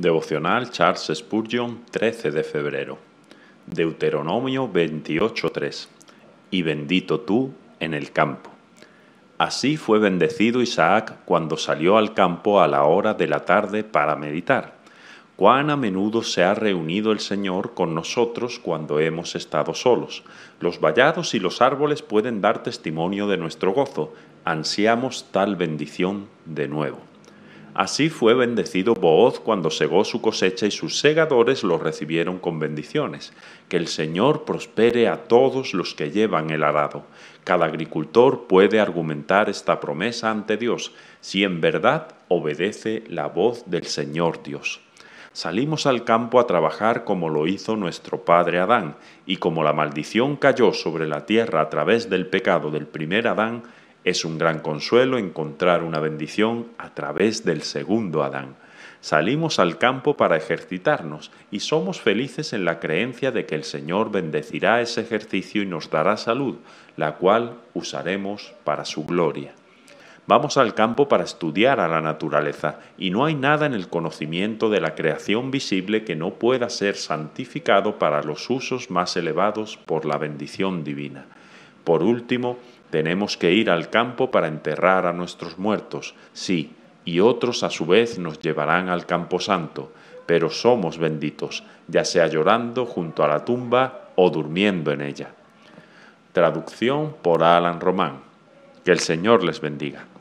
Devocional Charles Spurgeon, 13 de febrero. Deuteronomio 28:3. Y bendito tú en el campo. Así fue bendecido Isaac cuando salió al campo a la hora de la tarde para meditar. Cuán a menudo se ha reunido el Señor con nosotros cuando hemos estado solos. Los vallados y los árboles pueden dar testimonio de nuestro gozo. Ansiamos tal bendición de nuevo. Así fue bendecido Booz cuando segó su cosecha y sus segadores lo recibieron con bendiciones. Que el Señor prospere a todos los que llevan el arado. Cada agricultor puede argumentar esta promesa ante Dios si en verdad obedece la voz del Señor Dios. Salimos al campo a trabajar como lo hizo nuestro padre Adán, y como la maldición cayó sobre la tierra a través del pecado del primer Adán, es un gran consuelo encontrar una bendición a través del segundo Adán. Salimos al campo para ejercitarnos y somos felices en la creencia de que el Señor bendecirá ese ejercicio y nos dará salud, la cual usaremos para su gloria. Vamos al campo para estudiar a la naturaleza y no hay nada en el conocimiento de la creación visible que no pueda ser santificado para los usos más elevados por la bendición divina. Por último, tenemos que ir al campo para enterrar a nuestros muertos, sí, y otros a su vez nos llevarán al campo santo, pero somos benditos, ya sea llorando junto a la tumba o durmiendo en ella. Traducción por Alan Román. Que el Señor les bendiga.